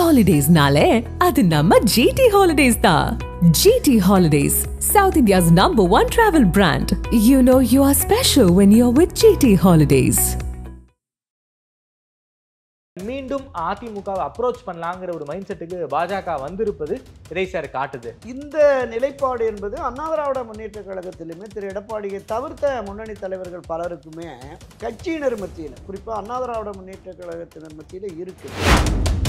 ஹாலிடேஸ்னாலே அது நம்ம ஜிடி ஹாலிடேஸ் தான் GT holidays South India's number one travel brand you know you are special when you are with GT holidays மீண்டும் அதிமுகவை approach பண்ணலாங்கிற ஒரு mind செட்டுக்கு பாஜக வந்திருப்பது இதை சார் காட்டுது இந்த நிலைப்பாடு என்பது அண்ணா திராவிட முன்னேற்ற கழகத்திலுமே திரு எடப்பாடியை தவிர்த்த முன்னணி தலைவர்கள் பலருக்குமே கட்சியினர் மத்தியில் குறிப்பாக அண்ணா திராவிட முன்னேற்ற கழகத்தினர் மத்தியில் இருக்குது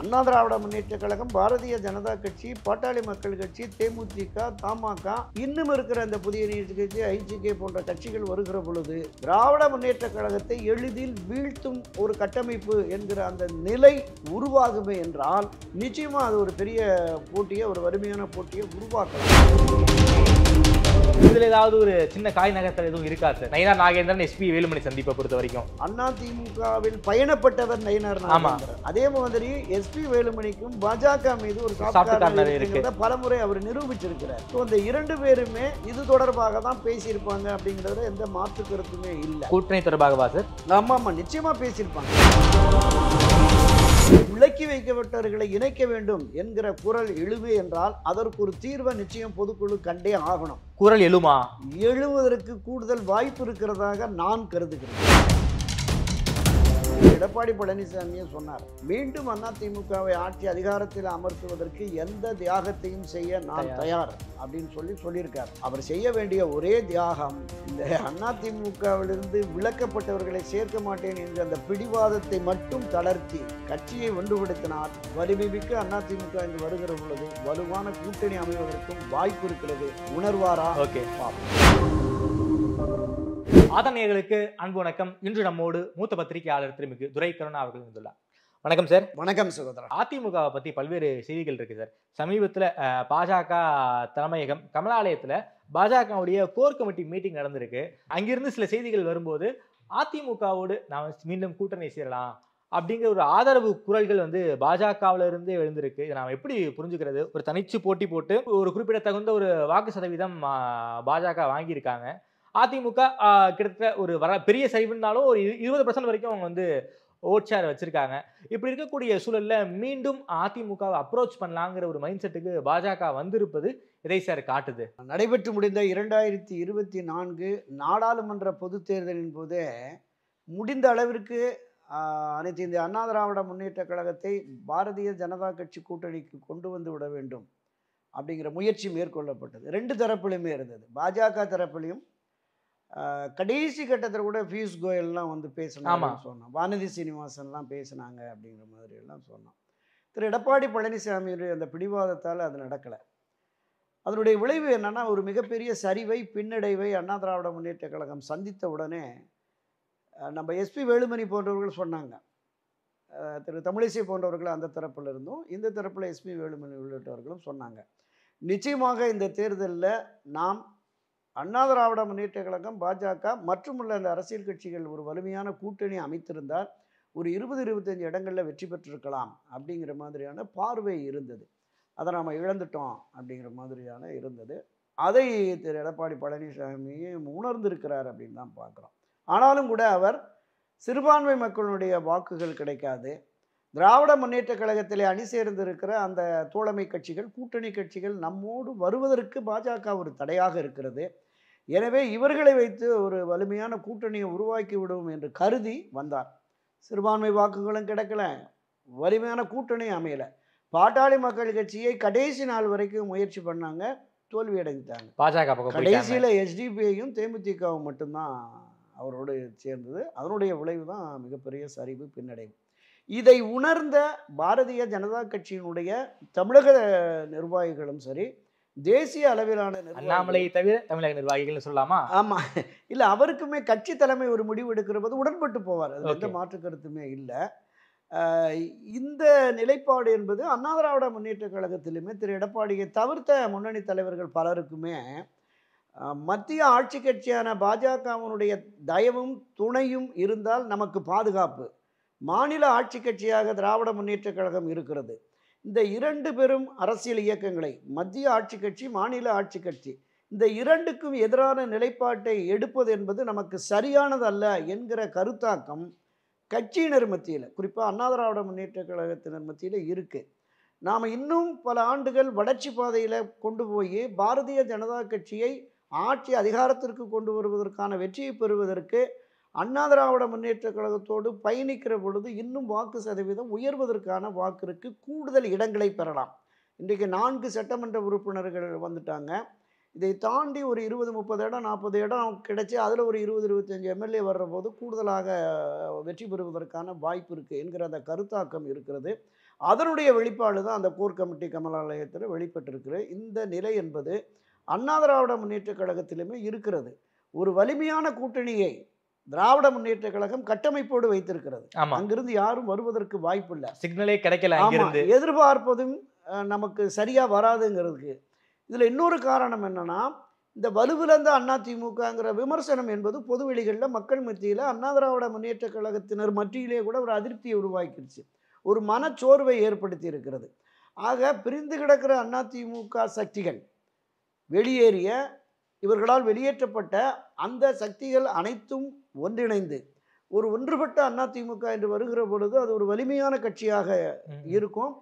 அண்ணா திராவிட முன்னேற்ற கழகம் பாரதிய ஜனதா கட்சி பாட்டாளி மக்கள் கட்சி தேமுதிக தமாக இன்னும் இருக்கிற அந்த புதிய கட்சி ஐஜிகே போன்ற கட்சிகள் வருகிற பொழுது திராவிட முன்னேற்ற கழகத்தை எளிதில் வீழ்த்தும் ஒரு கட்டமைப்பு என்கிற அந்த நிலை உருவாகுமே என்றால் நிச்சயமாக அது ஒரு பெரிய போட்டியை ஒரு வறுமையான போட்டியை உருவாக்கலாம் இதுல ஏதாவது ஒரு சின்ன காய் நகர்த்தல் எதுவும் இருக்கா சார் நயினார் நாகேந்திரன் எஸ்பி வேலுமணி சந்திப்பை பொறுத்த வரைக்கும் அண்ணா திமுகவில் பயணப்பட்டவர் நயினார் ஆமா அதே மாதிரி எஸ்பி வேலுமணிக்கும் பாஜக மீது ஒரு இருக்கு பலமுறை அவர் நிரூபிச்சிருக்கிறார் இந்த இரண்டு பேருமே இது தொடர்பாக தான் பேசியிருப்பாங்க அப்படிங்கறத எந்த மாற்று கருத்துமே இல்லை கூட்டணி தொடர்பாகவா சார் ஆமா ஆமா நிச்சயமா பேசியிருப்பாங்க விலக்கி வைக்கப்பட்டவர்களை இணைக்க வேண்டும் என்கிற குரல் எழுமே என்றால் அதற்கு ஒரு தீர்வை நிச்சயம் பொதுக்குழு கண்டே ஆகணும் குரல் எழுமா எழுவதற்கு கூடுதல் வாய்ப்பு இருக்கிறதாக நான் கருதுகிறேன் எடப்பாடி பழனிசாமியும் சொன்னார் மீண்டும் அண்ணா திமுகவை ஆட்சி அதிகாரத்தில் அமர்த்துவதற்கு எந்த தியாகத்தையும் செய்ய நான் தயார் அப்படின்னு சொல்லி சொல்லியிருக்கார் அவர் செய்ய வேண்டிய ஒரே தியாகம் இந்த அண்ணா திமுகவிலிருந்து விளக்கப்பட்டவர்களை சேர்க்க மாட்டேன் என்று அந்த பிடிவாதத்தை மட்டும் தளர்த்தி கட்சியை ஒன்றுபடுத்தினார் வலிமைமிக்க மிக்க திமுக என்று வருகிற பொழுது வலுவான கூட்டணி அமைவதற்கும் வாய்ப்பு இருக்கிறது உணர்வாரா ஓகே பாப்போம் ஆதரநேயர்களுக்கு அன்பு வணக்கம் இன்று நம்மோடு மூத்த பத்திரிகையாளர் திருமிகு துரை கருணா அவர்கள் வந்துள்ளார் வணக்கம் சார் வணக்கம் சுகோதரன் அதிமுகவை பற்றி பல்வேறு செய்திகள் இருக்குது சார் சமீபத்தில் பாஜக தலைமையகம் கமலாலயத்தில் பாஜகவுடைய கோர் கமிட்டி மீட்டிங் நடந்திருக்கு அங்கிருந்து சில செய்திகள் வரும்போது அதிமுகவோடு நாம் மீண்டும் கூட்டணி சேரலாம் அப்படிங்கிற ஒரு ஆதரவு குரல்கள் வந்து பாஜகவில் இருந்தே எழுந்திருக்கு இதை நாம் எப்படி புரிஞ்சுக்கிறது ஒரு தனிச்சு போட்டி போட்டு ஒரு குறிப்பிடத்தகுந்த ஒரு வாக்கு சதவீதம் பாஜக வாங்கியிருக்காங்க அதிமுக கிட்டத்தட்ட ஒரு வர பெரிய சரிவுனாலும் ஒரு இருபது பர்சன்ட் வரைக்கும் அவங்க வந்து ஓட் வச்சுருக்காங்க இப்படி இருக்கக்கூடிய சூழலில் மீண்டும் அதிமுகவை அப்ரோச் பண்ணலாங்கிற ஒரு மைண்ட் செட்டுக்கு பாஜக வந்திருப்பது இதை சார் காட்டுது நடைபெற்று முடிந்த இரண்டாயிரத்தி இருபத்தி நான்கு நாடாளுமன்ற பொது தேர்தலின் போது முடிந்த அளவிற்கு அனைத்து இந்திய அண்ணா திராவிட முன்னேற்ற கழகத்தை பாரதிய ஜனதா கட்சி கூட்டணிக்கு கொண்டு வந்து விட வேண்டும் அப்படிங்கிற முயற்சி மேற்கொள்ளப்பட்டது ரெண்டு தரப்பிலுமே இருந்தது பாஜக தரப்பிலையும் கடைசி கட்டத்தில் கூட பியூஷ் கோயல்லாம் வந்து பேசினாங்கன்னு சொன்னோம் வானதி சீனிவாசன்லாம் பேசினாங்க அப்படிங்கிற மாதிரி எல்லாம் சொன்னோம் திரு எடப்பாடி பழனிசாமியுடைய அந்த பிடிவாதத்தால் அது நடக்கலை அதனுடைய விளைவு என்னென்னா ஒரு மிகப்பெரிய சரிவை பின்னடைவை அண்ணா திராவிட முன்னேற்ற கழகம் சந்தித்த உடனே நம்ம எஸ்பி வேலுமணி போன்றவர்கள் சொன்னாங்க திரு தமிழிசை போன்றவர்கள் அந்த தரப்பில் இருந்தும் இந்த தரப்பில் எஸ்பி வேலுமணி உள்ளிட்டவர்களும் சொன்னாங்க நிச்சயமாக இந்த தேர்தலில் நாம் அண்ணா திராவிட முன்னேற்ற கழகம் பாஜக மற்றும் உள்ள இந்த அரசியல் கட்சிகள் ஒரு வலிமையான கூட்டணி அமைத்திருந்தால் ஒரு இருபது இருபத்தஞ்சி இடங்களில் வெற்றி பெற்றிருக்கலாம் அப்படிங்கிற மாதிரியான பார்வை இருந்தது அதை நாம் இழந்துட்டோம் அப்படிங்கிற மாதிரியான இருந்தது அதை திரு எடப்பாடி பழனிசாமியும் உணர்ந்திருக்கிறார் அப்படின்னு தான் பார்க்குறோம் ஆனாலும் கூட அவர் சிறுபான்மை மக்களுடைய வாக்குகள் கிடைக்காது திராவிட முன்னேற்ற கழகத்திலே அணி சேர்ந்திருக்கிற அந்த தோழமை கட்சிகள் கூட்டணி கட்சிகள் நம்மோடு வருவதற்கு பாஜக ஒரு தடையாக இருக்கிறது எனவே இவர்களை வைத்து ஒரு வலிமையான கூட்டணியை உருவாக்கி விடும் என்று கருதி வந்தார் சிறுபான்மை வாக்குகளும் கிடைக்கல வலிமையான கூட்டணி அமையலை பாட்டாளி மக்கள் கட்சியை கடைசி நாள் வரைக்கும் முயற்சி பண்ணாங்க தோல்வி அடைஞ்சிட்டாங்க பாஜக கடைசியில் எஸ்டிபிஐயும் தேமுதிகவும் மட்டும்தான் அவரோடு சேர்ந்தது அதனுடைய விளைவு தான் மிகப்பெரிய சரிவு பின்னடைவு இதை உணர்ந்த பாரதிய ஜனதா கட்சியினுடைய தமிழக நிர்வாகிகளும் சரி தேசிய அளவிலான அண்ணாமலையை தவிர தமிழக நிர்வாகிகள் சொல்லலாமா ஆமா இல்லை அவருக்குமே கட்சி தலைமை ஒரு முடிவு எடுக்கிற போது உடன்பட்டு போவார் அது எந்த மாற்று கருத்துமே இல்லை இந்த நிலைப்பாடு என்பது அண்ணா திராவிட முன்னேற்ற கழகத்திலுமே திரு எடப்பாடியை தவிர்த்த முன்னணி தலைவர்கள் பலருக்குமே மத்திய ஆட்சி கட்சியான பாஜகவினுடைய தயவும் துணையும் இருந்தால் நமக்கு பாதுகாப்பு மாநில ஆட்சி கட்சியாக திராவிட முன்னேற்ற கழகம் இருக்கிறது இந்த இரண்டு பெரும் அரசியல் இயக்கங்களை மத்திய ஆட்சி கட்சி மாநில ஆட்சி கட்சி இந்த இரண்டுக்கும் எதிரான நிலைப்பாட்டை எடுப்பது என்பது நமக்கு சரியானதல்ல என்கிற கருத்தாக்கம் கட்சியினர் மத்தியில் குறிப்பாக அண்ணா திராவிட முன்னேற்ற கழகத்தினர் மத்தியில் இருக்குது நாம் இன்னும் பல ஆண்டுகள் வளர்ச்சி பாதையில் கொண்டு போய் பாரதிய ஜனதா கட்சியை ஆட்சி அதிகாரத்திற்கு கொண்டு வருவதற்கான வெற்றியை பெறுவதற்கு அண்ணா திராவிட முன்னேற்ற கழகத்தோடு பயணிக்கிற பொழுது இன்னும் வாக்கு சதவீதம் உயர்வதற்கான வாக்கிற்கு கூடுதல் இடங்களை பெறலாம் இன்றைக்கு நான்கு சட்டமன்ற உறுப்பினர்கள் வந்துட்டாங்க இதை தாண்டி ஒரு இருபது முப்பது இடம் நாற்பது இடம் கிடைச்சி அதில் ஒரு இருபது இருபத்தஞ்சி எம்எல்ஏ வர்ற போது கூடுதலாக வெற்றி பெறுவதற்கான வாய்ப்பு இருக்குது என்கிற அந்த கருத்தாக்கம் இருக்கிறது அதனுடைய வெளிப்பாடு தான் அந்த கோர் கமிட்டி கமலாலயத்தில் வெளிப்பட்டிருக்கிற இந்த நிலை என்பது அண்ணா திராவிட முன்னேற்ற கழகத்திலுமே இருக்கிறது ஒரு வலிமையான கூட்டணியை திராவிட முன்னேற்ற கழகம் கட்டமைப்போடு வைத்திருக்கிறது அங்கிருந்து யாரும் வருவதற்கு வாய்ப்பு இல்லை சிக்னலே கிடைக்கல எதிர்பார்ப்பதும் நமக்கு சரியா வராதுங்கிறதுக்கு இதுல இன்னொரு காரணம் என்னன்னா இந்த வலுவிழந்த திமுகங்கிற விமர்சனம் என்பது பொதுவெளிகளில் மக்கள் மத்தியில் அண்ணா திராவிட முன்னேற்ற கழகத்தினர் மத்தியிலே கூட ஒரு அதிருப்தியை உருவாக்கிடுச்சு ஒரு மனச்சோர்வை ஏற்படுத்தி இருக்கிறது ஆக பிரிந்து கிடக்கிற அதிமுக சக்திகள் வெளியேறிய இவர்களால் வெளியேற்றப்பட்ட அந்த சக்திகள் அனைத்தும் ஒன்றிணைந்து ஒரு ஒன்றுபட்ட அதிமுக என்று வருகிற பொழுது அது ஒரு வலிமையான கட்சியாக இருக்கும்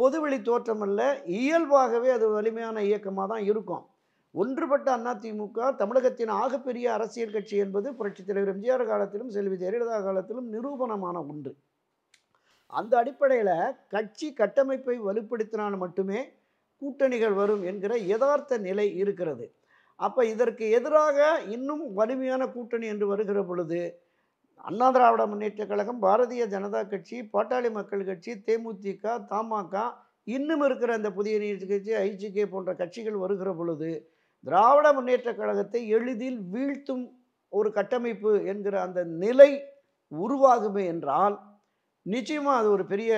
பொதுவெளி தோற்றம் அல்ல இயல்பாகவே அது வலிமையான இயக்கமாக தான் இருக்கும் ஒன்றுபட்ட அதிமுக தமிழகத்தின் ஆகப்பெரிய அரசியல் கட்சி என்பது புரட்சித் தலைவர் எம்ஜிஆர் காலத்திலும் செல்வி ஜெயலலிதா காலத்திலும் நிரூபணமான ஒன்று அந்த அடிப்படையில் கட்சி கட்டமைப்பை வலுப்படுத்தினால் மட்டுமே கூட்டணிகள் வரும் என்கிற யதார்த்த நிலை இருக்கிறது அப்போ இதற்கு எதிராக இன்னும் வலிமையான கூட்டணி என்று வருகிற பொழுது அண்ணா திராவிட முன்னேற்ற கழகம் பாரதிய ஜனதா கட்சி பாட்டாளி மக்கள் கட்சி தேமுதிக தமாக இன்னும் இருக்கிற அந்த புதிய நீதி கட்சி ஐஜிகே போன்ற கட்சிகள் வருகிற பொழுது திராவிட முன்னேற்ற கழகத்தை எளிதில் வீழ்த்தும் ஒரு கட்டமைப்பு என்கிற அந்த நிலை உருவாகுமே என்றால் நிச்சயமாக அது ஒரு பெரிய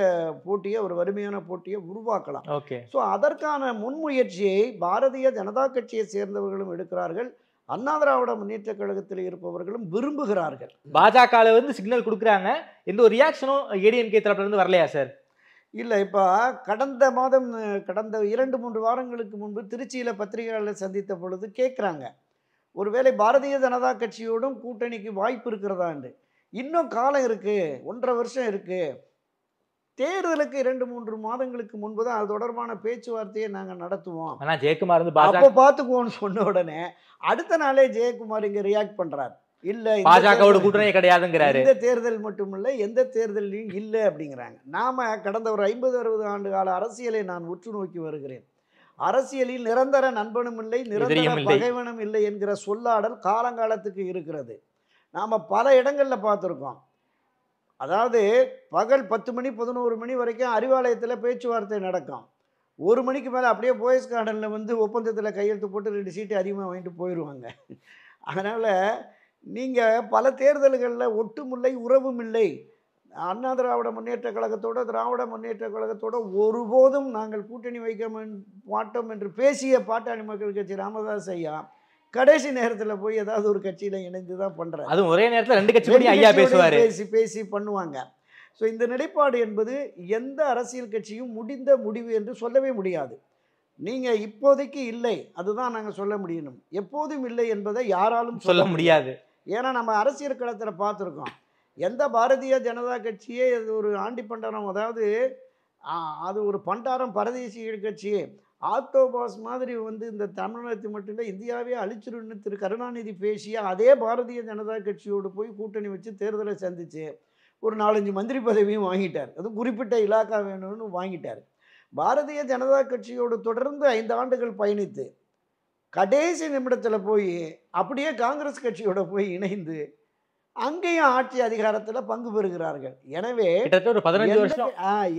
போட்டியை ஒரு வறுமையான போட்டியை உருவாக்கலாம் ஓகே ஸோ அதற்கான முன்முயற்சியை பாரதிய ஜனதா கட்சியை சேர்ந்தவர்களும் எடுக்கிறார்கள் அண்ணா திராவிட முன்னேற்ற கழகத்தில் இருப்பவர்களும் விரும்புகிறார்கள் பாஜக வந்து சிக்னல் கொடுக்குறாங்க எந்த ஒரு ரியாக்ஷனும் ஏடிஎம்கே தரப்புலேருந்து வரலையா சார் இல்லை இப்போ கடந்த மாதம் கடந்த இரண்டு மூன்று வாரங்களுக்கு முன்பு திருச்சியில் பத்திரிகையாளர் சந்தித்த பொழுது கேட்குறாங்க ஒருவேளை பாரதிய ஜனதா கட்சியோடும் கூட்டணிக்கு வாய்ப்பு இருக்கிறதா என்று இன்னும் காலம் இருக்குது ஒன்றரை வருஷம் இருக்குது தேர்தலுக்கு இரண்டு மூன்று மாதங்களுக்கு முன்பு தான் அது தொடர்பான பேச்சுவார்த்தையை நாங்கள் நடத்துவோம் ஆனால் ஜெயக்குமார் வந்து அப்போ பார்த்துக்குவோம்னு சொன்ன உடனே அடுத்த நாளே ஜெயக்குமார் இங்கே ரியாக்ட் பண்ணுறார் இல்லை பாஜகவோட கூட்டணி கிடையாதுங்கிறாரு இந்த தேர்தல் மட்டுமில்லை எந்த தேர்தலையும் இல்லை அப்படிங்கிறாங்க நாம் கடந்த ஒரு ஐம்பது அறுபது ஆண்டு கால அரசியலை நான் உற்று நோக்கி வருகிறேன் அரசியலில் நிரந்தர நண்பனும் இல்லை நிரந்தர பகைவனும் இல்லை என்கிற சொல்லாடல் காலங்காலத்துக்கு இருக்கிறது நாம் பல இடங்களில் பார்த்துருக்கோம் அதாவது பகல் பத்து மணி பதினோரு மணி வரைக்கும் அறிவாலயத்தில் பேச்சுவார்த்தை நடக்கும் ஒரு மணிக்கு மேலே அப்படியே போயஸ் கார்டனில் வந்து ஒப்பந்தத்தில் கையெழுத்து போட்டு ரெண்டு சீட்டு அதிகமாக வாங்கிட்டு போயிடுவாங்க அதனால் நீங்கள் பல தேர்தல்களில் ஒட்டுமில்லை உறவும் இல்லை அண்ணா திராவிட முன்னேற்றக் கழகத்தோட திராவிட முன்னேற்றக் கழகத்தோட ஒருபோதும் நாங்கள் கூட்டணி வைக்க மாட்டோம் என்று பேசிய பாட்டாளி மக்கள் கட்சி ராமதாஸ் ஐயா கடைசி நேரத்தில் போய் ஏதாவது ஒரு கட்சியில் இணைந்து தான் பண்ணுறாரு அது ஒரே நேரத்தில் ரெண்டு கட்சி ஐயா பேசுவார் பேசி பேசி பண்ணுவாங்க ஸோ இந்த நிலைப்பாடு என்பது எந்த அரசியல் கட்சியும் முடிந்த முடிவு என்று சொல்லவே முடியாது நீங்கள் இப்போதைக்கு இல்லை அதுதான் நாங்கள் சொல்ல முடியணும் எப்போதும் இல்லை என்பதை யாராலும் சொல்ல முடியாது ஏன்னா நம்ம அரசியல் களத்தில் பார்த்துருக்கோம் எந்த பாரதிய ஜனதா கட்சியே அது ஒரு ஆண்டி பண்டாரம் அதாவது அது ஒரு பண்டாரம் பரதேசிய கட்சியே ஆத்தோபாஸ் மாதிரி வந்து இந்த தமிழகத்தை மட்டும் இல்லை இந்தியாவே அழிச்சிருன்னு திரு கருணாநிதி பேசிய அதே பாரதிய ஜனதா கட்சியோடு போய் கூட்டணி வச்சு தேர்தலை சந்தித்து ஒரு நாலஞ்சு மந்திரி பதவியும் வாங்கிட்டார் அது குறிப்பிட்ட இலாக்கா வேணும்னு வாங்கிட்டார் பாரதிய ஜனதா கட்சியோடு தொடர்ந்து ஐந்து ஆண்டுகள் பயணித்து கடைசி நிமிடத்தில் போய் அப்படியே காங்கிரஸ் கட்சியோட போய் இணைந்து அங்கேயும் ஆட்சி அதிகாரத்தில் பங்கு பெறுகிறார்கள் எனவே ஒரு பதினஞ்சு வருஷம்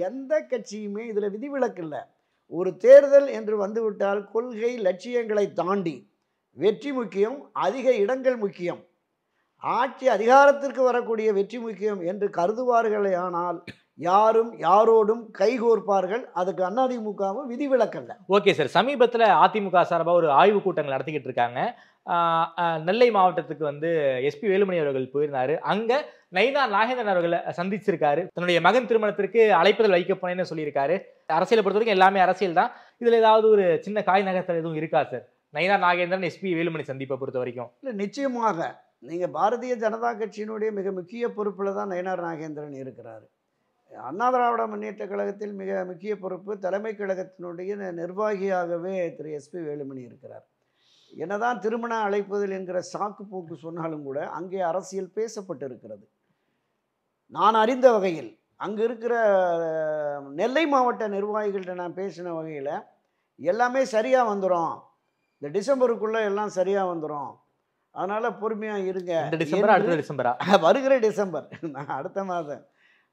எந்த கட்சியுமே இதில் விதிவிலக்கு இல்லை ஒரு தேர்தல் என்று வந்துவிட்டால் கொள்கை லட்சியங்களை தாண்டி வெற்றி முக்கியம் அதிக இடங்கள் முக்கியம் ஆட்சி அதிகாரத்திற்கு வரக்கூடிய வெற்றி முக்கியம் என்று கருதுவார்களே ஆனால் யாரும் யாரோடும் கைகோர்ப்பார்கள் அதுக்கு அதிமுகவும் விதிவிலக்கல்ல ஓகே சார் சமீபத்தில் அதிமுக சார்பாக ஒரு ஆய்வு கூட்டங்கள் நடத்திக்கிட்டு இருக்காங்க நெல்லை மாவட்டத்துக்கு வந்து எஸ்பி வேலுமணி அவர்கள் போயிருந்தார் அங்கே நைனா நாகேந்திரன் அவர்களை சந்திச்சிருக்காரு தன்னுடைய மகன் திருமணத்திற்கு அழைப்பதில் வைக்க போனேன்னு சொல்லியிருக்காரு அரசியலை பொறுத்த வரைக்கும் எல்லாமே அரசியல் தான் இதில் ஏதாவது ஒரு சின்ன காய் நகர்த்தல் எதுவும் இருக்கா சார் நைனா நாகேந்திரன் எஸ்பி வேலுமணி சந்திப்பை பொறுத்த வரைக்கும் இல்லை நிச்சயமாக நீங்கள் பாரதிய ஜனதா கட்சியினுடைய மிக முக்கிய பொறுப்பில் தான் நயினார் நாகேந்திரன் இருக்கிறார் அண்ணா திராவிட முன்னேற்ற கழகத்தில் மிக முக்கிய பொறுப்பு தலைமை கழகத்தினுடைய நிர்வாகியாகவே திரு எஸ்பி வேலுமணி இருக்கிறார் என்னதான் திருமண அழைப்பதில் என்கிற சாக்கு போக்கு சொன்னாலும் கூட அங்கே அரசியல் பேசப்பட்டிருக்கிறது நான் அறிந்த வகையில் அங்கே இருக்கிற நெல்லை மாவட்ட நிர்வாகிகள்கிட்ட நான் பேசின வகையில் எல்லாமே சரியாக வந்துடும் இந்த டிசம்பருக்குள்ளே எல்லாம் சரியாக வந்துடும் அதனால் பொறுமையாக இருங்க டிசம்பர் அடுத்த டிசம்பரா வருகிற டிசம்பர் நான் அடுத்த மாதம்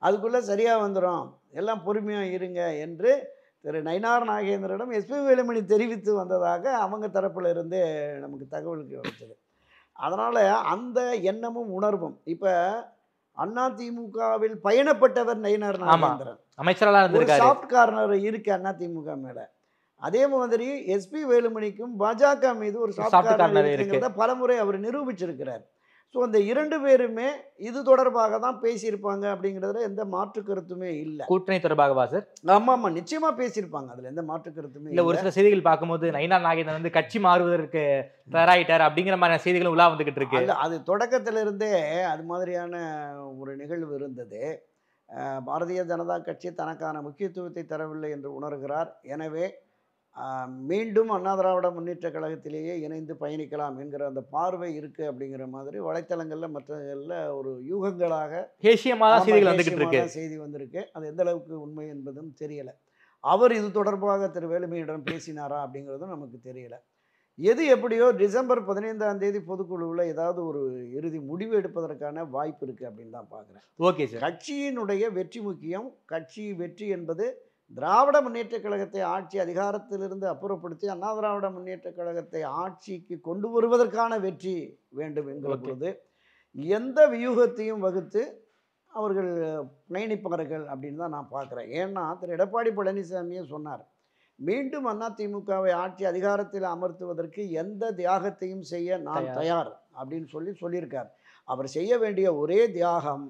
அதுக்குள்ளே சரியாக வந்துடும் எல்லாம் பொறுமையாக இருங்க என்று திரு நயினார் நாகேந்திரிடம் எஸ்பி வேலுமணி தெரிவித்து வந்ததாக அவங்க தரப்பில் இருந்து நமக்கு தகவல் கிடைச்சது அதனால் அந்த எண்ணமும் உணர்வும் இப்போ அண்ணா திமுகவில் பயணப்பட்டவர் நயினார் நாகேந்திரன் சாஃப்ட் கார்னர் இருக்கு அண்ணா திமுக மேல அதே மாதிரி எஸ்பி வேலுமணிக்கும் பாஜக மீது ஒரு சாஃப்ட் கார்னர் பலமுறை அவர் நிரூபிச்சிருக்கிறார் ஸோ அந்த இரண்டு பேருமே இது தொடர்பாக தான் பேசியிருப்பாங்க அப்படிங்கிறதுல எந்த மாற்று கருத்துமே இல்லை கூட்டணி தொடர்பாகவா சார் ஆமாம் ஆமாம் நிச்சயமாக பேசியிருப்பாங்க அதில் எந்த மாற்று கருத்துமே இல்லை ஒரு சில செய்திகள் பார்க்கும்போது நைனா நாகேந்திரன் வந்து கட்சி மாறுவதற்கு தயாராகிட்டார் அப்படிங்கிற மாதிரியான செய்திகளும் உலா வந்துகிட்டு இருக்கு இல்லை அது தொடக்கத்திலிருந்தே அது மாதிரியான ஒரு நிகழ்வு இருந்தது பாரதிய ஜனதா கட்சி தனக்கான முக்கியத்துவத்தை தரவில்லை என்று உணர்கிறார் எனவே மீண்டும் அண்ணா திராவிட முன்னேற்ற கழகத்திலேயே இணைந்து பயணிக்கலாம் என்கிற அந்த பார்வை இருக்குது அப்படிங்கிற மாதிரி வலைத்தளங்களில் மற்றதில் ஒரு யூகங்களாக செய்தி வந்திருக்கு அது எந்த அளவுக்கு உண்மை என்பதும் தெரியலை அவர் இது தொடர்பாக திரு வேலுமணியிடம் பேசினாரா அப்படிங்கிறதும் நமக்கு தெரியலை எது எப்படியோ டிசம்பர் பதினைந்தாம் தேதி பொதுக்குழுவில் ஏதாவது ஒரு இறுதி முடிவு எடுப்பதற்கான வாய்ப்பு இருக்குது அப்படின்னு தான் பார்க்குறேன் ஓகே சார் கட்சியினுடைய வெற்றி முக்கியம் கட்சி வெற்றி என்பது திராவிட முன்னேற்றக் கழகத்தை ஆட்சி அதிகாரத்திலிருந்து அப்புறப்படுத்தி அண்ணா திராவிட முன்னேற்றக் கழகத்தை ஆட்சிக்கு கொண்டு வருவதற்கான வெற்றி வேண்டும் எங்களுக்கு எந்த வியூகத்தையும் வகுத்து அவர்கள் பயணிப்பார்கள் அப்படின்னு தான் நான் பார்க்குறேன் ஏன்னா திரு எடப்பாடி பழனிசாமியும் சொன்னார் மீண்டும் அதிமுகவை ஆட்சி அதிகாரத்தில் அமர்த்துவதற்கு எந்த தியாகத்தையும் செய்ய நான் தயார் அப்படின்னு சொல்லி சொல்லியிருக்கார் அவர் செய்ய வேண்டிய ஒரே தியாகம்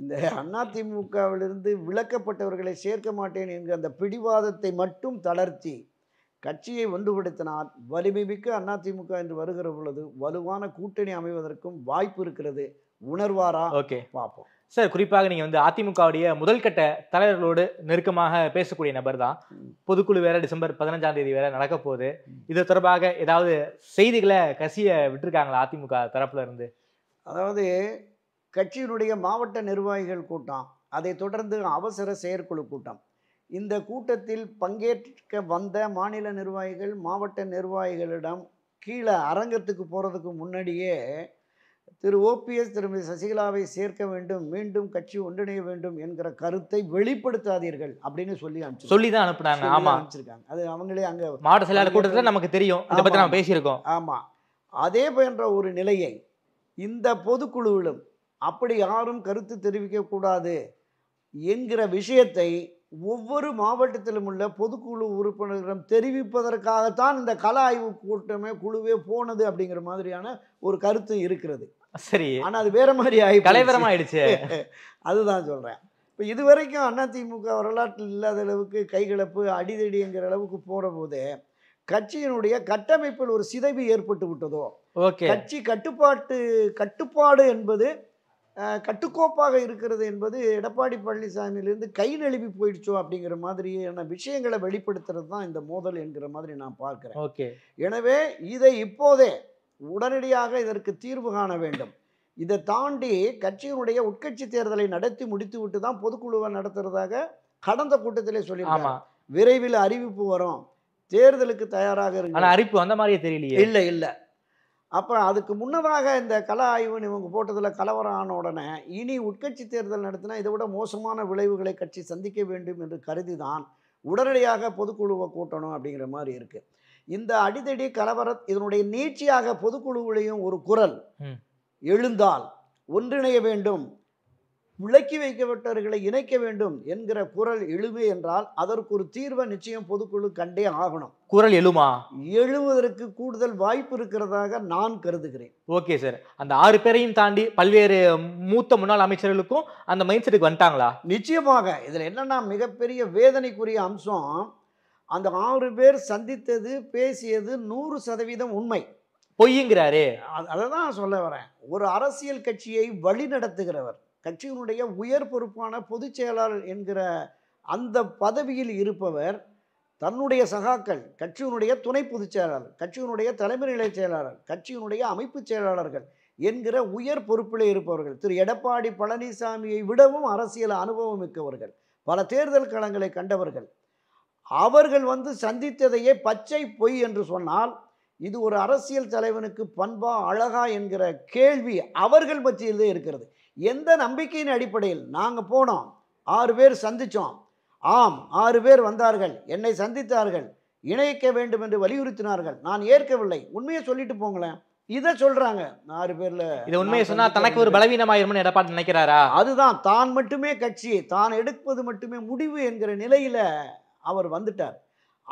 இந்த அதிமுகவிலிருந்து விளக்கப்பட்டவர்களை சேர்க்க மாட்டேன் என்கிற அந்த பிடிவாதத்தை மட்டும் தளர்த்தி கட்சியை ஒன்றுபடுத்தினால் வலிமைமிக்க அதிமுக என்று வருகிற பொழுது வலுவான கூட்டணி அமைவதற்கும் வாய்ப்பு இருக்கிறது உணர்வாரா ஓகே பார்ப்போம் சார் குறிப்பாக நீங்கள் வந்து அதிமுகவுடைய முதல்கட்ட தலைவர்களோடு நெருக்கமாக பேசக்கூடிய நபர் தான் பொதுக்குழு வேற டிசம்பர் பதினஞ்சாம் தேதி வேற நடக்க போகுது இது தொடர்பாக ஏதாவது செய்திகளை கசிய விட்டுருக்காங்களா அதிமுக தரப்புல இருந்து அதாவது கட்சியினுடைய மாவட்ட நிர்வாகிகள் கூட்டம் அதை தொடர்ந்து அவசர செயற்குழு கூட்டம் இந்த கூட்டத்தில் பங்கேற்க வந்த மாநில நிர்வாகிகள் மாவட்ட நிர்வாகிகளிடம் கீழே அரங்கத்துக்கு போகிறதுக்கு முன்னாடியே திரு ஓபிஎஸ் திருமதி சசிகலாவை சேர்க்க வேண்டும் மீண்டும் கட்சி ஒன்றிணைய வேண்டும் என்கிற கருத்தை வெளிப்படுத்தாதீர்கள் அப்படின்னு சொல்லி அனுப்பிச்சு சொல்லி தான் அனுப்புனாங்க ஆமாம் அனுப்பிச்சிருக்காங்க அது அவங்களே அங்கே மாவட்ட செயலாளர் கூட்டத்தில் நமக்கு தெரியும் அதை பற்றி நம்ம பேசியிருக்கோம் ஆமாம் அதே போன்ற ஒரு நிலையை இந்த பொதுக்குழுவிலும் அப்படி யாரும் கருத்து தெரிவிக்கக்கூடாது என்கிற விஷயத்தை ஒவ்வொரு மாவட்டத்திலும் உள்ள பொதுக்குழு உறுப்பினர்களிடம் தெரிவிப்பதற்காகத்தான் இந்த கல ஆய்வு கூட்டமே குழுவே போனது அப்படிங்கிற மாதிரியான ஒரு கருத்து இருக்கிறது சரி ஆனால் அது வேற மாதிரி ஆகி கலைவரம் ஆயிடுச்சு அதுதான் சொல்கிறேன் இப்போ இது வரைக்கும் அதிமுக வரலாற்றில் இல்லாத அளவுக்கு கைகலப்பு அடிதடிங்கிற அளவுக்கு போகிற போது கட்சியினுடைய கட்டமைப்பில் ஒரு சிதைவு ஏற்பட்டு விட்டதோ கட்சி கட்டுப்பாட்டு கட்டுப்பாடு என்பது கட்டுக்கோப்பாக இருக்கிறது என்பது எடப்பாடி பழனிசாமியிலிருந்து கை நழுவி போயிடுச்சோ அப்படிங்கிற மாதிரியான விஷயங்களை வெளிப்படுத்துறது தான் இந்த மோதல் என்கிற மாதிரி நான் பார்க்குறேன் ஓகே எனவே இதை இப்போதே உடனடியாக இதற்கு தீர்வு காண வேண்டும் இதை தாண்டி கட்சியினுடைய உட்கட்சி தேர்தலை நடத்தி முடித்து விட்டு தான் பொதுக்குழுவை நடத்துறதாக கடந்த கூட்டத்திலே சொல்லியிருக்காங்க விரைவில் அறிவிப்பு வரும் தேர்தலுக்கு தயாராக இருக்கு அறிவிப்பு அந்த மாதிரியே தெரியலையே இல்லை இல்லை அப்போ அதுக்கு முன்னதாக இந்த கல ஆய்வுன்னு இவங்க போட்டதில் கலவரம் ஆன உடனே இனி உட்கட்சி தேர்தல் நடத்தினா இதை விட மோசமான விளைவுகளை கட்சி சந்திக்க வேண்டும் என்று கருதி தான் உடனடியாக பொதுக்குழுவை கூட்டணும் அப்படிங்கிற மாதிரி இருக்குது இந்த அடித்தடி கலவர இதனுடைய நீட்சியாக பொதுக்குழுவிலையும் ஒரு குரல் எழுந்தால் ஒன்றிணைய வேண்டும் முழக்கி வைக்கப்பட்டவர்களை இணைக்க வேண்டும் என்கிற குரல் எழுமே என்றால் அதற்கு ஒரு தீர்வை நிச்சயம் பொதுக்குழு கண்டே ஆகணும் குரல் எழுமா எழுவதற்கு கூடுதல் வாய்ப்பு இருக்கிறதாக நான் கருதுகிறேன் ஓகே சார் அந்த ஆறு பேரையும் தாண்டி பல்வேறு மூத்த முன்னாள் அமைச்சர்களுக்கும் அந்த மைண்ட் செட்டுக்கு வந்துட்டாங்களா நிச்சயமாக இதில் என்னன்னா மிகப்பெரிய வேதனைக்குரிய அம்சம் அந்த ஆறு பேர் சந்தித்தது பேசியது நூறு சதவீதம் உண்மை பொய்யுங்கிறாரு அதை தான் சொல்ல வரேன் ஒரு அரசியல் கட்சியை வழி நடத்துகிறவர் கட்சியினுடைய உயர் பொறுப்பான பொதுச் செயலாளர் என்கிற அந்த பதவியில் இருப்பவர் தன்னுடைய சகாக்கள் கட்சியினுடைய துணை பொதுச் செயலாளர் கட்சியினுடைய தலைமை நிலை செயலாளர் கட்சியினுடைய அமைப்பு செயலாளர்கள் என்கிற உயர் பொறுப்பில் இருப்பவர்கள் திரு எடப்பாடி பழனிசாமியை விடவும் அரசியல் அனுபவம் மிக்கவர்கள் பல தேர்தல் களங்களை கண்டவர்கள் அவர்கள் வந்து சந்தித்ததையே பச்சை பொய் என்று சொன்னால் இது ஒரு அரசியல் தலைவனுக்கு பண்பா அழகா என்கிற கேள்வி அவர்கள் பற்றியதே இருக்கிறது எந்த நம்பிக்கையின் அடிப்படையில் நாங்கள் போனோம் ஆறு பேர் சந்தித்தோம் ஆம் ஆறு பேர் வந்தார்கள் என்னை சந்தித்தார்கள் இணைக்க வேண்டும் என்று வலியுறுத்தினார்கள் நான் ஏற்கவில்லை உண்மையை சொல்லிட்டு போங்களேன் இதை சொல்றாங்க ஆறு பேர்ல இது உண்மையை சொன்னா தனக்கு ஒரு பலவீனமாயிரும்னு எடப்பாடி நினைக்கிறாரா அதுதான் தான் மட்டுமே கட்சி தான் எடுப்பது மட்டுமே முடிவு என்கிற நிலையில அவர் வந்துட்டார்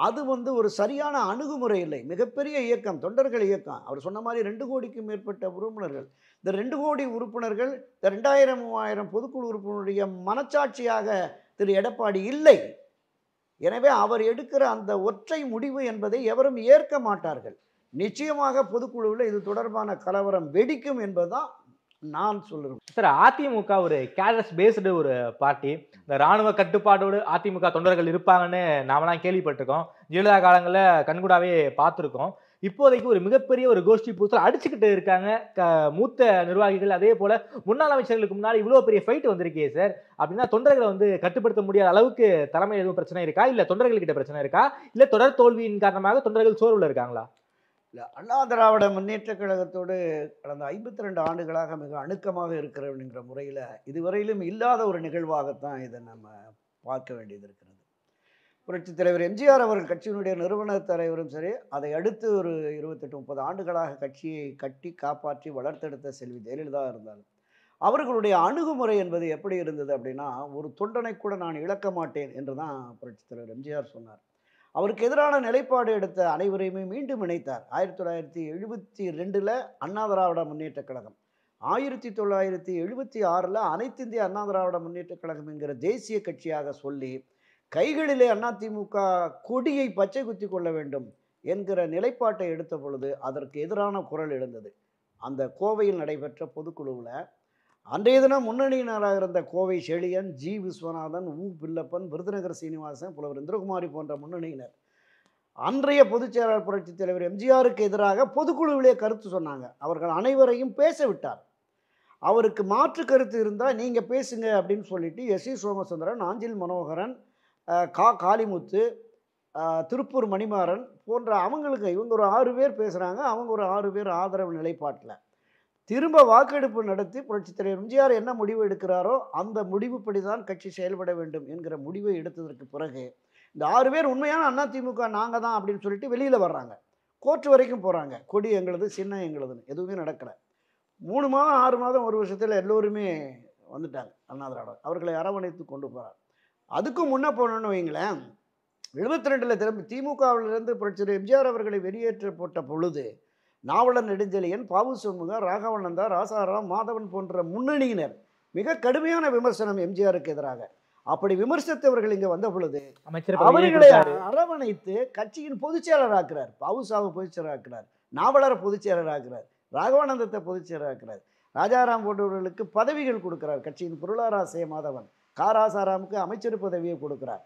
அது வந்து ஒரு சரியான அணுகுமுறை இல்லை மிகப்பெரிய இயக்கம் தொண்டர்கள் இயக்கம் அவர் சொன்ன மாதிரி ரெண்டு கோடிக்கும் மேற்பட்ட உறுப்பினர்கள் இந்த ரெண்டு கோடி உறுப்பினர்கள் இந்த ரெண்டாயிரம் மூவாயிரம் பொதுக்குழு உறுப்பினருடைய மனச்சாட்சியாக திரு எடப்பாடி இல்லை எனவே அவர் எடுக்கிற அந்த ஒற்றை முடிவு என்பதை எவரும் ஏற்க மாட்டார்கள் நிச்சயமாக பொதுக்குழுவில் இது தொடர்பான கலவரம் வெடிக்கும் என்பதுதான் நான் சொல்லுறேன் சார் அதிமுக ஒரு கேடர்ஸ் பேஸ்டு ஒரு பார்ட்டி இந்த ராணுவ கட்டுப்பாடோடு அதிமுக தொண்டர்கள் இருப்பாங்கன்னு நாமெல்லாம் கேள்விப்பட்டிருக்கோம் ஜெயலலிதா காலங்களில் கண்கூடாவே பார்த்துருக்கோம் இப்போதைக்கு ஒரு மிகப்பெரிய ஒரு கோஷ்டி பூசல் அடிச்சுக்கிட்டு இருக்காங்க மூத்த நிர்வாகிகள் அதே போல முன்னாள் அமைச்சர்களுக்கு முன்னாடி இவ்வளோ பெரிய ஃபைட் வந்திருக்கே சார் அப்படின்னா தொண்டர்களை வந்து கட்டுப்படுத்த முடியாத அளவுக்கு தலைமை எதுவும் பிரச்சனை இருக்கா இல்லை தொண்டர்கள்கிட்ட பிரச்சனை இருக்கா இல்லை தொடர் தோல்வியின் காரணமாக தொண்டர்கள் சோர்வுல இருக்காங்களா இல்லை அண்ணா திராவிட முன்னேற்ற கழகத்தோடு கடந்த ஐம்பத்தி ரெண்டு ஆண்டுகளாக மிக அணுக்கமாக என்ற முறையில் இதுவரையிலும் இல்லாத ஒரு நிகழ்வாகத்தான் இதை நம்ம பார்க்க வேண்டியது இருக்கிறது புரட்சித் தலைவர் எம்ஜிஆர் அவர்கள் கட்சியினுடைய நிறுவன தலைவரும் சரி அதை அடுத்து ஒரு இருபத்தெட்டு முப்பது ஆண்டுகளாக கட்சியை கட்டி காப்பாற்றி வளர்த்தெடுத்த செல்வி ஜெயலலிதா இருந்தாலும் அவர்களுடைய அணுகுமுறை என்பது எப்படி இருந்தது அப்படின்னா ஒரு தொண்டனை கூட நான் இழக்க மாட்டேன் என்று தான் புரட்சித் தலைவர் எம்ஜிஆர் சொன்னார் அவருக்கு எதிரான நிலைப்பாடு எடுத்த அனைவரையுமே மீண்டும் இணைத்தார் ஆயிரத்தி தொள்ளாயிரத்தி எழுபத்தி ரெண்டில் அண்ணா திராவிட முன்னேற்றக் கழகம் ஆயிரத்தி தொள்ளாயிரத்தி எழுபத்தி ஆறில் அனைத்திந்திய அண்ணா திராவிட முன்னேற்றக் கழகம் என்கிற தேசிய கட்சியாக சொல்லி கைகளிலே அதிமுக கொடியை பச்சை குத்தி கொள்ள வேண்டும் என்கிற நிலைப்பாட்டை எடுத்த பொழுது அதற்கு எதிரான குரல் எழுந்தது அந்த கோவையில் நடைபெற்ற பொதுக்குழுவில் அன்றைய தினம் முன்னணியினராக இருந்த கோவை செழியன் ஜி விஸ்வநாதன் உ பில்லப்பன் விருதுநகர் சீனிவாசன் புலவர் இந்திரகுமாரி போன்ற முன்னணியினர் அன்றைய பொதுச்செயலாளர் புரட்சித் தலைவர் எம்ஜிஆருக்கு எதிராக பொதுக்குழுவிலே கருத்து சொன்னாங்க அவர்கள் அனைவரையும் பேச விட்டார் அவருக்கு மாற்று கருத்து இருந்தால் நீங்கள் பேசுங்க அப்படின்னு சொல்லிட்டு எஸ் சி சோமசுந்தரன் ஆஞ்சில் மனோகரன் கா காளிமுத்து திருப்பூர் மணிமாறன் போன்ற அவங்களுக்கு இவங்க ஒரு ஆறு பேர் பேசுகிறாங்க அவங்க ஒரு ஆறு பேர் ஆதரவு நிலைப்பாட்டில் திரும்ப வாக்கெடுப்பு நடத்தி புரட்சித்தலைவர் எம்ஜிஆர் என்ன முடிவு எடுக்கிறாரோ அந்த முடிவுப்படி தான் கட்சி செயல்பட வேண்டும் என்கிற முடிவை எடுத்ததற்கு பிறகு இந்த ஆறு பேர் உண்மையான அண்ணா திமுக நாங்கள் தான் அப்படின்னு சொல்லிட்டு வெளியில் வர்றாங்க கோர்ட் வரைக்கும் போகிறாங்க கொடி எங்களது சின்ன எங்களதுன்னு எதுவுமே நடக்கலை மூணு மாதம் ஆறு மாதம் ஒரு வருஷத்தில் எல்லோருமே வந்துட்டாங்க அண்ணா திராவிடர் அவர்களை அரவணைத்து கொண்டு போகிறார் அதுக்கும் முன்னே போனோம்னு வைங்களேன் எழுபத்தி ரெண்டில் திரும்ப திமுகவிலிருந்து பிரச்சனை எம்ஜிஆர் அவர்களை வெளியேற்ற போட்ட பொழுது நாவலன் நெடுஞ்செழியன் பாபு சண்முகம் ராகவானந்தா ராசாராம் மாதவன் போன்ற முன்னணியினர் மிக கடுமையான விமர்சனம் எம்ஜிஆருக்கு எதிராக அப்படி விமர்சித்தவர்கள் இங்கே வந்த பொழுது அவர்களை அரவணைத்து கட்சியின் ஆக்கிறார் பாபுசாவை பொதுச்செயலராக்கிறார் நாவலரை ஆக்கிறார் ராகவானந்தத்தை ஆக்கிறார் ராஜாராம் போன்றவர்களுக்கு பதவிகள் கொடுக்கிறார் கட்சியின் பொருளாதார மாதவன் காராசாராமுக்கு அமைச்சர் பதவியை கொடுக்கிறார்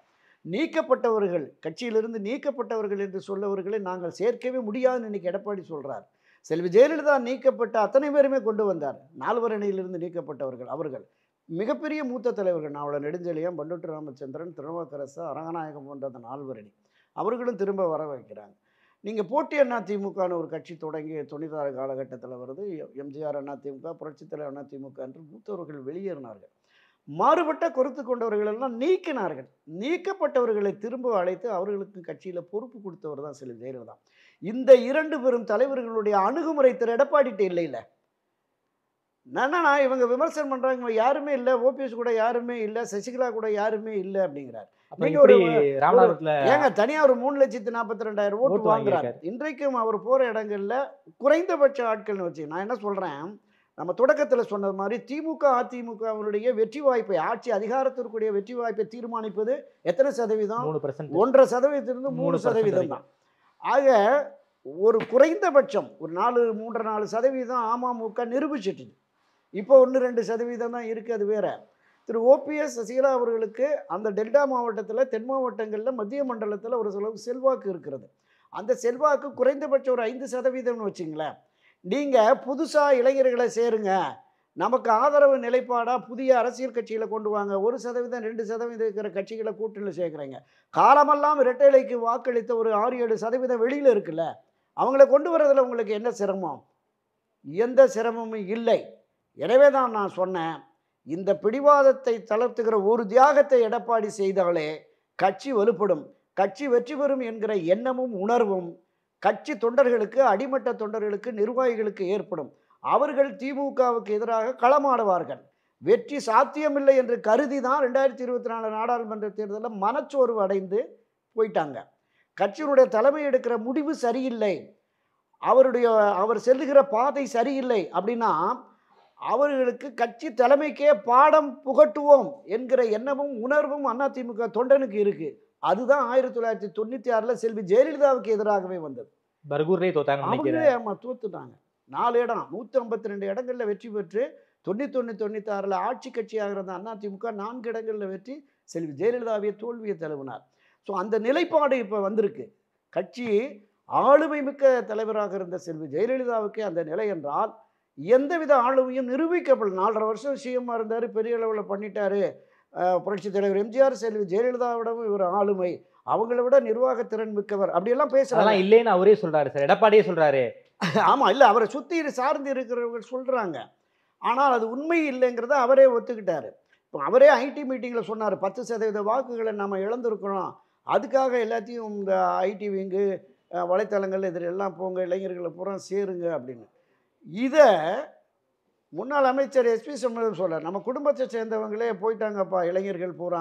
நீக்கப்பட்டவர்கள் கட்சியிலிருந்து நீக்கப்பட்டவர்கள் என்று சொல்லவர்களை நாங்கள் சேர்க்கவே முடியாதுன்னு இன்னைக்கு எடப்பாடி சொல்கிறார் செல்வி ஜெயலலிதா நீக்கப்பட்ட அத்தனை பேருமே கொண்டு வந்தார் நால்வர் அணியிலிருந்து நீக்கப்பட்டவர்கள் அவர்கள் மிகப்பெரிய மூத்த தலைவர்கள் நாவல நெடுஞ்செழியம் பண்டொட்டு ராமச்சந்திரன் திருநாவுக்கரசு அரங்கநாயகம் போன்ற அந்த நால்வர் அணி அவர்களும் திரும்ப வர வைக்கிறாங்க நீங்கள் போட்டி அண்ணா திமுகன்னு ஒரு கட்சி தொடங்கி துணிதார காலகட்டத்தில் வருது எம்ஜிஆர் அண்ணா திமுக புரட்சித்தலைவர் அண்ணா திமுக என்று மூத்தவர்கள் வெளியேறினார்கள் மாறுபட்ட கருத்து கொண்டவர்கள் எல்லாம் நீக்கினார்கள் நீக்கப்பட்டவர்களை திரும்ப அழைத்து அவர்களுக்கு கட்சியில் பொறுப்பு கொடுத்தவர் தான் பேர் தான் இந்த இரண்டு பெரும் தலைவர்களுடைய அணுகுமுறை திரு எடப்பாடிட்டு இல்லை என்னன்னா இவங்க விமர்சனம் பண்றாங்க யாருமே இல்லை ஓபிஎஸ் கூட யாருமே இல்லை சசிகலா கூட யாருமே இல்லை அப்படிங்கிறார் ஏங்க தனியா ஒரு மூணு லட்சத்து நாற்பத்தி ரெண்டாயிரம் ஓட்டு வாங்குறாரு இன்றைக்கும் அவர் போற இடங்கள்ல குறைந்தபட்ச ஆட்கள்னு வச்சு நான் என்ன சொல்றேன் நம்ம தொடக்கத்தில் சொன்னது மாதிரி திமுக அதிமுகவினுடைய வெற்றி வாய்ப்பை ஆட்சி அதிகாரத்திற்குரிய வெற்றி வாய்ப்பை தீர்மானிப்பது எத்தனை சதவீதம் ஒன்றரை சதவீதத்திலிருந்து மூணு சதவீதம் தான் ஆக ஒரு குறைந்தபட்சம் ஒரு நாலு மூன்று நாலு சதவீதம் அமமுக நிரூபிச்சிட்டு இப்போ ஒன்று ரெண்டு சதவீதம் தான் இருக்குது அது வேற திரு ஓபிஎஸ் சசிகலா அவர்களுக்கு அந்த டெல்டா மாவட்டத்தில் தென் மாவட்டங்களில் மத்திய மண்டலத்தில் ஒரு செலவு செல்வாக்கு இருக்கிறது அந்த செல்வாக்கு குறைந்தபட்சம் ஒரு ஐந்து சதவீதம்னு வச்சுங்களேன் நீங்கள் புதுசாக இளைஞர்களை சேருங்க நமக்கு ஆதரவு நிலைப்பாடாக புதிய அரசியல் கட்சியில் கொண்டு வாங்க ஒரு சதவீதம் ரெண்டு சதவீதம் இருக்கிற கட்சிகளை கூட்டணியில் சேர்க்குறீங்க காலமெல்லாம் இரட்டைலைக்கு வாக்களித்த ஒரு ஆறு ஏழு சதவீதம் வெளியில் இருக்குல்ல அவங்கள கொண்டு வரதில் உங்களுக்கு என்ன சிரமம் எந்த சிரமமும் இல்லை எனவே தான் நான் சொன்னேன் இந்த பிடிவாதத்தை தளர்த்துகிற ஒரு தியாகத்தை எடப்பாடி செய்தாலே கட்சி வலுப்படும் கட்சி வெற்றி பெறும் என்கிற எண்ணமும் உணர்வும் கட்சி தொண்டர்களுக்கு அடிமட்ட தொண்டர்களுக்கு நிர்வாகிகளுக்கு ஏற்படும் அவர்கள் திமுகவுக்கு எதிராக களமாடுவார்கள் வெற்றி சாத்தியமில்லை என்று கருதி தான் ரெண்டாயிரத்தி இருபத்தி நாலு நாடாளுமன்ற தேர்தலில் மனச்சோர்வு அடைந்து போயிட்டாங்க கட்சியினுடைய தலைமை எடுக்கிற முடிவு சரியில்லை அவருடைய அவர் செல்லுகிற பாதை சரியில்லை அப்படின்னா அவர்களுக்கு கட்சி தலைமைக்கே பாடம் புகட்டுவோம் என்கிற எண்ணமும் உணர்வும் அதிமுக தொண்டனுக்கு இருக்குது அதுதான் ஆயிரத்தி தொள்ளாயிரத்தி தொண்ணூத்தி ஆறுல செல்வி ஜெயலலிதாவுக்கு எதிராகவே வந்தது தோத்துட்டாங்க நாலு இடம் நூத்தி ஐம்பத்தி ரெண்டு இடங்கள்ல வெற்றி பெற்று தொண்ணூத்தி ஒண்ணு தொண்ணூத்தி ஆறுல ஆட்சி கட்சியாக இருந்த அதிமுக நான்கு இடங்கள்ல வெற்றி செல்வி ஜெயலலிதாவிய தோல்வியை தழுவினார் ஸோ அந்த நிலைப்பாடு இப்ப வந்திருக்கு கட்சி ஆளுமை மிக்க தலைவராக இருந்த செல்வி ஜெயலலிதாவுக்கு அந்த நிலை என்றால் எந்தவித ஆளுமையும் நிரூபிக்கப்படல நாலரை வருஷம் சிஎம்மா இருந்தாரு பெரிய அளவில் பண்ணிட்டாரு புரட்சித் தலைவர் எம்ஜிஆர் செல்வி ஜெயலலிதாவிடமும் இவர் ஆளுமை அவங்கள விட நிர்வாகத்திறன் மிக்கவர் அப்படியெல்லாம் பேசுறாங்க இல்லைன்னு அவரே சொல்றாரு சார் எடப்பாடியே சொல்றாரு ஆமாம் இல்லை அவரை சுற்றி சார்ந்து இருக்கிறவங்க சொல்கிறாங்க ஆனால் அது உண்மை இல்லைங்கிறத அவரே ஒத்துக்கிட்டார் இப்போ அவரே ஐடி மீட்டிங்கில் சொன்னார் பத்து சதவீத வாக்குகளை நம்ம இழந்திருக்கிறோம் அதுக்காக எல்லாத்தையும் இந்த ஐடி விங்கு வலைத்தளங்கள் இதில் எல்லாம் போங்க இளைஞர்களை பூரா சேருங்க அப்படின்னு இதை முன்னாள் அமைச்சர் எஸ்பி சம்பளம் சொல்ல நம்ம குடும்பத்தை சேர்ந்தவங்களே போயிட்டாங்கப்பா இளைஞர்கள் பூரா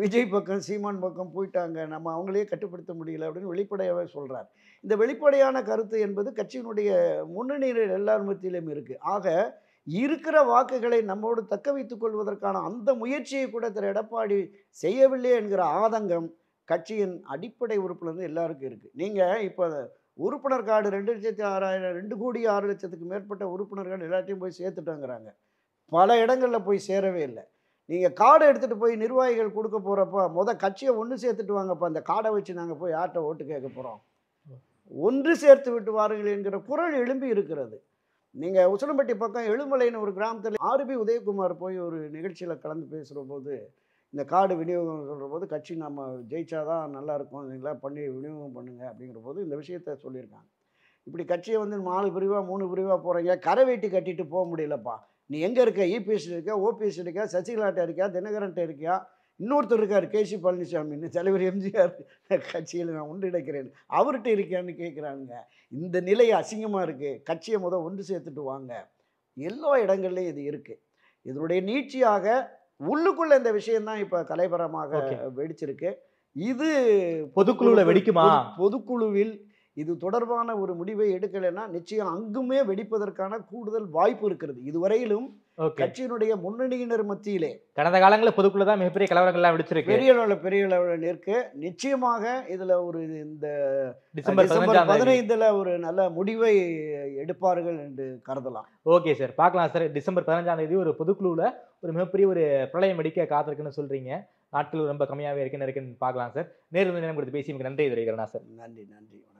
விஜய் பக்கம் சீமான் பக்கம் போயிட்டாங்க நம்ம அவங்களையே கட்டுப்படுத்த முடியல அப்படின்னு வெளிப்படையாகவே சொல்கிறார் இந்த வெளிப்படையான கருத்து என்பது கட்சியினுடைய முன்னணியில் எல்லார் மத்தியிலும் இருக்குது ஆக இருக்கிற வாக்குகளை நம்மோடு தக்க வைத்துக் கொள்வதற்கான அந்த முயற்சியை கூட திரு எடப்பாடி செய்யவில்லை என்கிற ஆதங்கம் கட்சியின் அடிப்படை உறுப்பிலிருந்து எல்லாருக்கும் இருக்குது நீங்கள் இப்போ உறுப்பினர் கார்டு ரெண்டு லட்சத்தி ஆறாயிரம் ரெண்டு கோடி ஆறு லட்சத்துக்கு மேற்பட்ட உறுப்பினர் கார்டு எல்லாத்தையும் போய் சேர்த்துட்டாங்கிறாங்க பல இடங்களில் போய் சேரவே இல்லை நீங்கள் கார்டை எடுத்துகிட்டு போய் நிர்வாகிகள் கொடுக்க போகிறப்போ மொதல் கட்சியை ஒன்று சேர்த்துட்டு வாங்கப்போ அந்த கார்டை வச்சு நாங்கள் போய் யார்கிட்ட ஓட்டு கேட்க போகிறோம் ஒன்று சேர்த்து விட்டு வாருங்கள் என்கிற குரல் எழும்பி இருக்கிறது நீங்கள் உசிலம்பட்டி பக்கம் எழுமலைன்னு ஒரு கிராமத்தில் ஆர்பி உதயகுமார் போய் ஒரு நிகழ்ச்சியில் கலந்து பேசுகிற போது இந்த கார்டு விநியோகம் சொல்கிற போது கட்சி நம்ம ஜெயித்தா தான் நல்லாயிருக்கும் இல்லைங்களா பண்ணி விநியோகம் பண்ணுங்கள் அப்படிங்கிற போது இந்த விஷயத்த சொல்லியிருக்காங்க இப்படி கட்சியை வந்து நாலு பிரிவாக மூணு பிரிவாக போகிறீங்க கரை வெட்டி கட்டிட்டு போக முடியலப்பா நீ எங்கே இருக்க இபிஎஸ் e இருக்கா ஓபிஎஸ் இருக்கா சசிகலாட்ட இருக்கியா தினகரன்ட்ட இருக்கியா இன்னொருத்தர் இருக்கார் கே சி பழனிசாமின்னு தலைவர் எம்ஜிஆர் கட்சியில் நான் ஒன்றிணைக்கிறேன் அவர்கிட்ட இருக்கியான்னு கேட்குறாங்க இந்த நிலை அசிங்கமாக இருக்குது கட்சியை முதல் ஒன்று சேர்த்துட்டு வாங்க எல்லா இடங்கள்லேயும் இது இருக்குது இதனுடைய நீட்சியாக உள்ளுக்குள்ள இந்த விஷயம்தான் இப்போ கலைபரமாக வெடிச்சிருக்கு இது பொதுக்குழுவில் வெடிக்குமா பொதுக்குழுவில் இது தொடர்பான ஒரு முடிவை எடுக்கலைன்னா நிச்சயம் அங்குமே வெடிப்பதற்கான கூடுதல் வாய்ப்பு இருக்கிறது இதுவரையிலும் கட்சியினுடைய முன்னணியினர் மத்தியிலே கடந்த காலங்களில் பொதுக்குள்ள தான் மிகப்பெரிய கலவரங்கள்லாம் வெடிச்சிருக்கு பெரிய அளவில் பெரிய அளவில் இருக்கு நிச்சயமாக இதில் ஒரு இந்த டிசம்பர் பதினைந்துல ஒரு நல்ல முடிவை எடுப்பார்கள் என்று கருதலாம் ஓகே சார் பார்க்கலாம் சார் டிசம்பர் பதினஞ்சாம் தேதி ஒரு பொதுக்குழுல ஒரு மிகப்பெரிய ஒரு பிரளயம் அடிக்க காத்திருக்குன்னு சொல்கிறீங்க நாட்கள் ரொம்ப கம்மியாகவே இருக்குன்னு இருக்குன்னு பார்க்கலாம் சார் நேரில் நேரம் கொடுத்து பேசி நன்றி துரைக்கிறனா சார் நன்றி நன்றி